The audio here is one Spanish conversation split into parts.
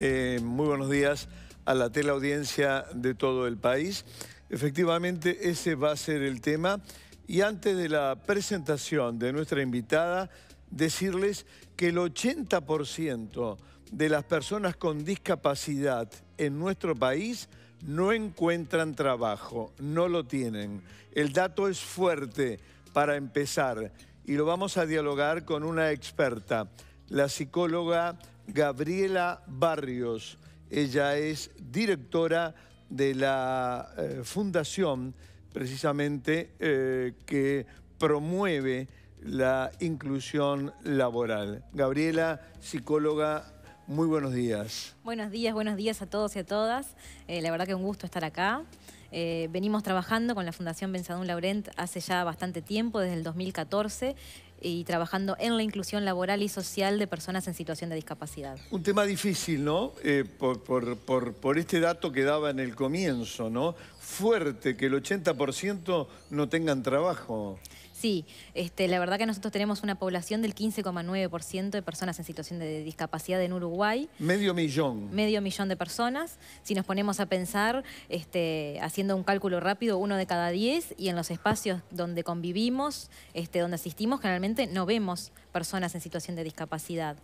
Eh, muy buenos días a la teleaudiencia de todo el país. Efectivamente, ese va a ser el tema. Y antes de la presentación de nuestra invitada, decirles que el 80% de las personas con discapacidad en nuestro país no encuentran trabajo, no lo tienen. El dato es fuerte para empezar y lo vamos a dialogar con una experta, la psicóloga Gabriela Barrios. Ella es directora de la eh, fundación precisamente eh, que promueve la inclusión laboral. Gabriela, psicóloga, muy buenos días. Buenos días, buenos días a todos y a todas. Eh, la verdad que un gusto estar acá. venimos trabajando con la Fundación Benzadún Laurent hace ya bastante tiempo, desde el 2014 y trabajando en la inclusión laboral y social de personas en situación de discapacidad. Un tema difícil, ¿no? Eh, por, por, este dato que daba en el comienzo, ¿no? Fuerte que el 80% no tengan trabajo. Sí, este, la verdad que nosotros tenemos una población del 15,9% de personas en situación de discapacidad en Uruguay. Medio millón. Medio millón de personas. Si nos ponemos a pensar, este, haciendo un cálculo rápido, uno de cada diez y en los espacios donde convivimos, este, donde asistimos, generalmente no vemos personas en situación de discapacidad.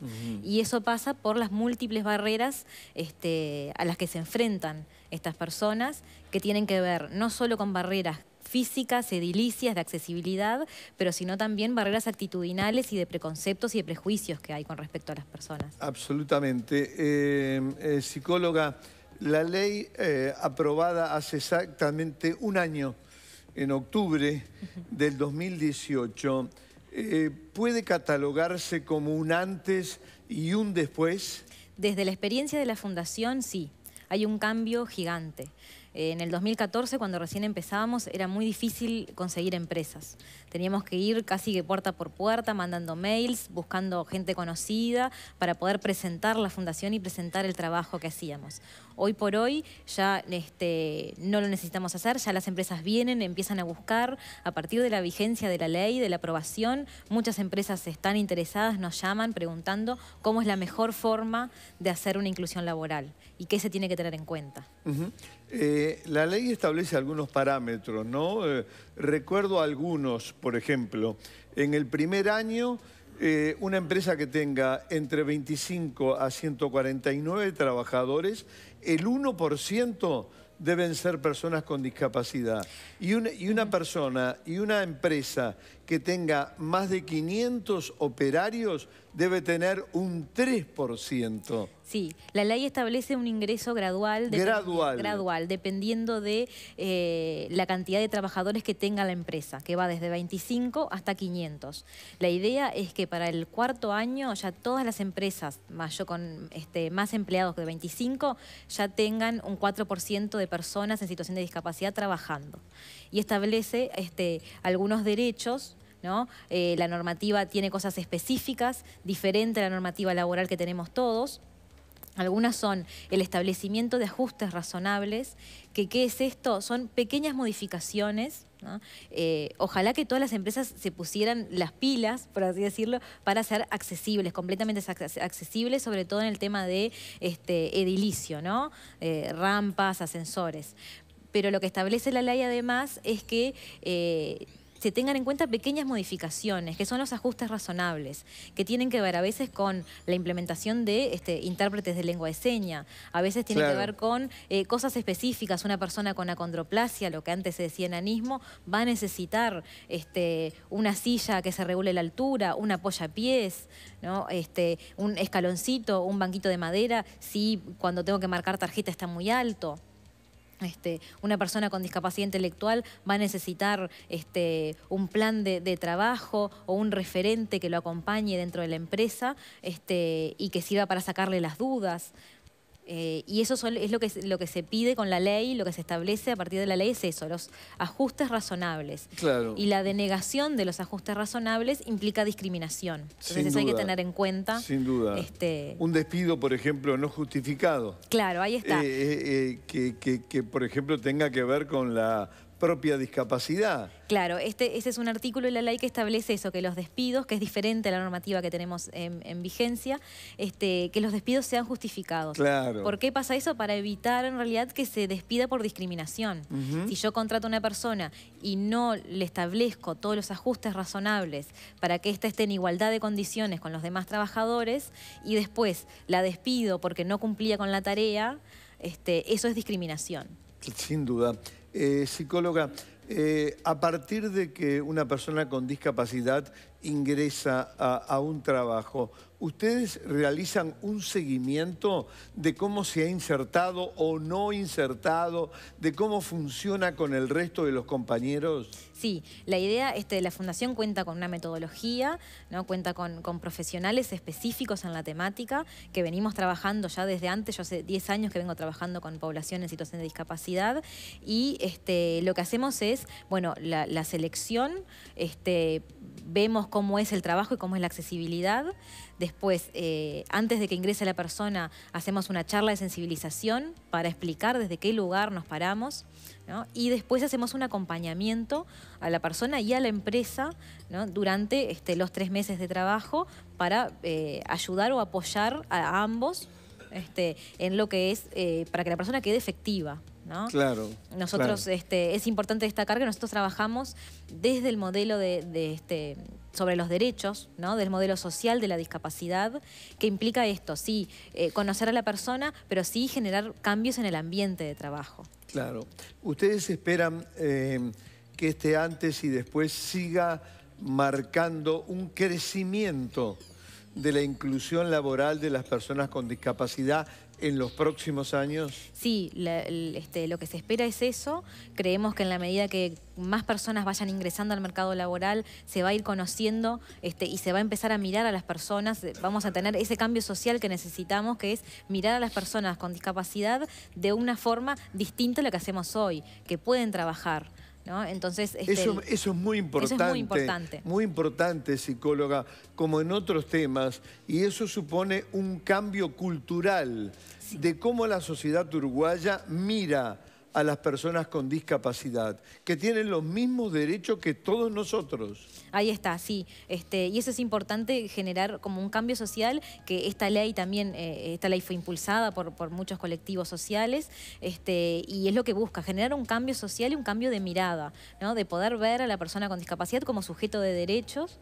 Y eso pasa por las múltiples barreras este, a las que se enfrentan estas personas, que tienen que ver no solo con barreras físicas, edilicias, de accesibilidad, pero sino también barreras actitudinales y de preconceptos y de prejuicios que hay con respecto a las personas. Absolutamente. Eh, eh, psicóloga, la ley eh, aprobada hace exactamente un año, en octubre del 2018, ¿puede catalogarse como un antes y un después? Desde la experiencia de la Fundación, sí. Hay un cambio gigante en el 2014, cuando recién empezábamos, era muy difícil conseguir empresas. Teníamos que ir casi de puerta por puerta, mandando mails, buscando gente conocida para poder presentar la fundación y presentar el trabajo que hacíamos. Hoy por hoy ya este, no lo necesitamos hacer, ya las empresas vienen, empiezan a buscar, a partir de la vigencia de la ley, de la aprobación, muchas empresas están interesadas, nos llaman preguntando cómo es la mejor forma de hacer una inclusión laboral y qué se tiene que tener en cuenta. Eh, la ley establece algunos parámetros, ¿no? Eh, recuerdo algunos, por ejemplo, en el primer año, eh, una empresa que tenga entre 25 a 149 trabajadores, el 1% deben ser personas con discapacidad. y una persona y una empresa que tenga más de 500 operarios debe tener un 3%. Sí, la ley establece un ingreso gradual. Gradual. Gradual, dependiendo de eh, la cantidad de trabajadores que tenga la empresa, que va desde 25 hasta 500. La idea es que para el cuarto año ya todas las empresas yo con este, más empleados que 25 ya tengan un 4% de personas en situación de discapacidad trabajando. Y establece este, algunos derechos eh, la normativa tiene cosas específicas, diferente a la normativa laboral que tenemos todos. Algunas son el establecimiento de ajustes razonables, que qué es esto, son pequeñas modificaciones. Eh, ojalá que todas las empresas se pusieran las pilas, por así decirlo, para ser accesibles, completamente accesibles, sobre todo en el tema de este, edilicio, ¿no? Eh, rampas, ascensores. Pero lo que establece la ley además es que se tengan en cuenta pequeñas modificaciones, que son los ajustes razonables, que tienen que ver a veces con la implementación de este, intérpretes de lengua de seña, a veces tiene que ver con eh, cosas específicas. Una persona con acondroplasia, lo que antes se decía enanismo, va a necesitar este, una silla que se regule la altura, un apoyapiés, ¿no? este, un escaloncito, un banquito de madera, si cuando tengo que marcar tarjeta está muy alto. Este, una persona con discapacidad intelectual va a necesitar este, un plan de, trabajo o un referente que lo acompañe dentro de la empresa este, y que sirva para sacarle las dudas. Eh, y eso es lo que, lo que se pide con la ley, lo que se establece a partir de la ley es eso, los ajustes razonables. Claro. Y la denegación de los ajustes razonables implica discriminación. Entonces eso hay que tener en cuenta. Sin duda. Este, Un despido, por ejemplo, no justificado. Claro, ahí está. Eh, eh, que, que, por ejemplo, tenga que ver con la propia discapacidad. Claro, este, este, es un artículo de la ley que establece eso, que los despidos, que es diferente a la normativa que tenemos en, vigencia, este, que los despidos sean justificados. Claro. ¿Por qué pasa eso? Para evitar en realidad que se despida por discriminación. Si yo contrato a una persona y no le establezco todos los ajustes razonables para que ésta esté en igualdad de condiciones con los demás trabajadores y después la despido porque no cumplía con la tarea, este, eso es discriminación. Sin duda. Eh, psicóloga, eh, a partir de que una persona con discapacidad ingresa a, un trabajo, ¿ustedes realizan un seguimiento de cómo se ha insertado o no insertado, de cómo funciona con el resto de los compañeros? Sí, la idea este, la Fundación cuenta con una metodología, ¿no? cuenta con, profesionales específicos en la temática que venimos trabajando ya desde antes, yo hace 10 años que vengo trabajando con población en situación de discapacidad y este, lo que hacemos es, bueno, la, la selección, este, vemos cómo es el trabajo y cómo es la accesibilidad. Después, eh, antes de que ingrese la persona, hacemos una charla de sensibilización para explicar desde qué lugar nos paramos. Y después hacemos un acompañamiento a la persona y a la empresa durante este, los tres meses de trabajo para eh, ayudar o apoyar a ambos este, en lo que es eh, para que la persona quede efectiva. Claro. Nosotros, este, es importante destacar que nosotros trabajamos desde el modelo de, este, sobre los derechos, ¿no? del modelo social de la discapacidad, que implica esto, sí, eh, conocer a la persona, pero sí generar cambios en el ambiente de trabajo. Claro. ¿Ustedes esperan eh, que este antes y después siga marcando un crecimiento de la inclusión laboral de las personas con discapacidad en los próximos años? Sí, este, lo que se espera es eso. Creemos que en la medida que más personas vayan ingresando al mercado laboral, se va a ir conociendo este, y se va a empezar a mirar a las personas. Vamos a tener ese cambio social que necesitamos, que es mirar a las personas con discapacidad de una forma distinta a la que hacemos hoy, que pueden trabajar. Entonces, este, eso, es muy importante. muy importante. psicóloga, como en otros temas, y eso supone un cambio cultural de cómo la sociedad uruguaya mira a las personas con discapacidad, que tienen los mismos derechos que todos nosotros. Ahí está, sí. Este, y eso es importante, generar como un cambio social, que esta ley también, eh, esta ley fue impulsada por, muchos colectivos sociales, este, y es lo que busca, generar un cambio social y un cambio de mirada, ¿no? de poder ver a la persona con discapacidad como sujeto de derechos,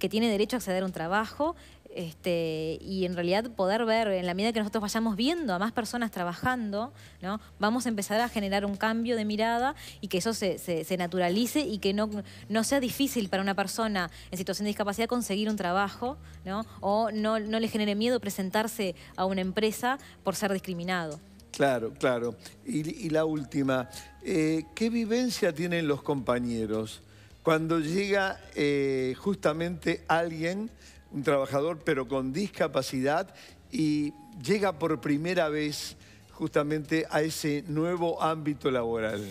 que tiene derecho a acceder a un trabajo, este, y en realidad poder ver, en la medida que nosotros vayamos viendo a más personas trabajando, ¿no? vamos a empezar a generar un cambio de mirada y que eso se, naturalice y que no, no sea difícil para una persona en situación de discapacidad conseguir un trabajo ¿no? o no, le genere miedo presentarse a una empresa por ser discriminado. Claro, claro. Y, la última, eh, ¿qué vivencia tienen los compañeros cuando llega eh, justamente alguien un trabajador, pero con discapacidad y llega por primera vez justamente a ese nuevo ámbito laboral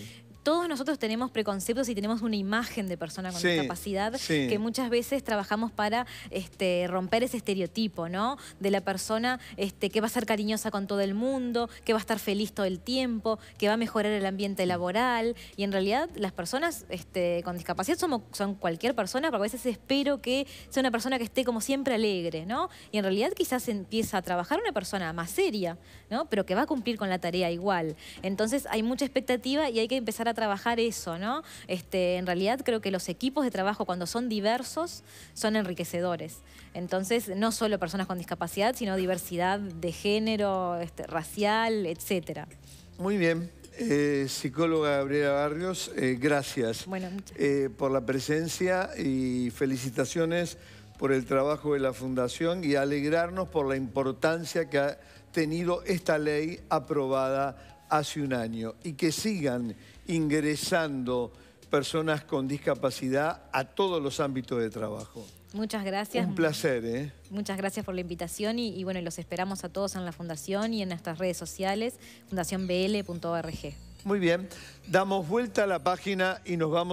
todos nosotros tenemos preconceptos y tenemos una imagen de persona con discapacidad que muchas veces trabajamos para este, romper ese estereotipo, ¿no? De la persona este, que va a ser cariñosa con todo el mundo, que va a estar feliz todo el tiempo, que va a mejorar el ambiente laboral. Y en realidad las personas este, con discapacidad somos, son cualquier persona, porque a veces espero que sea una persona que esté como siempre alegre, ¿no? Y en realidad quizás empieza a trabajar una persona más seria, ¿no? Pero que va a cumplir con la tarea igual. Entonces hay mucha expectativa y hay que empezar a trabajar eso, ¿no? Este, en realidad creo que los equipos de trabajo cuando son diversos son enriquecedores. Entonces, no solo personas con discapacidad, sino diversidad de género, este, racial, etcétera. Muy bien. Eh, psicóloga Gabriela Barrios, eh, gracias eh, por la presencia y felicitaciones por el trabajo de la Fundación y alegrarnos por la importancia que ha tenido esta ley aprobada hace un año y que sigan ingresando personas con discapacidad a todos los ámbitos de trabajo. Muchas gracias. Un placer, ¿eh? Muchas gracias por la invitación y, y bueno, los esperamos a todos en la Fundación y en nuestras redes sociales, fundacionbl.org. Muy bien, damos vuelta a la página y nos vamos.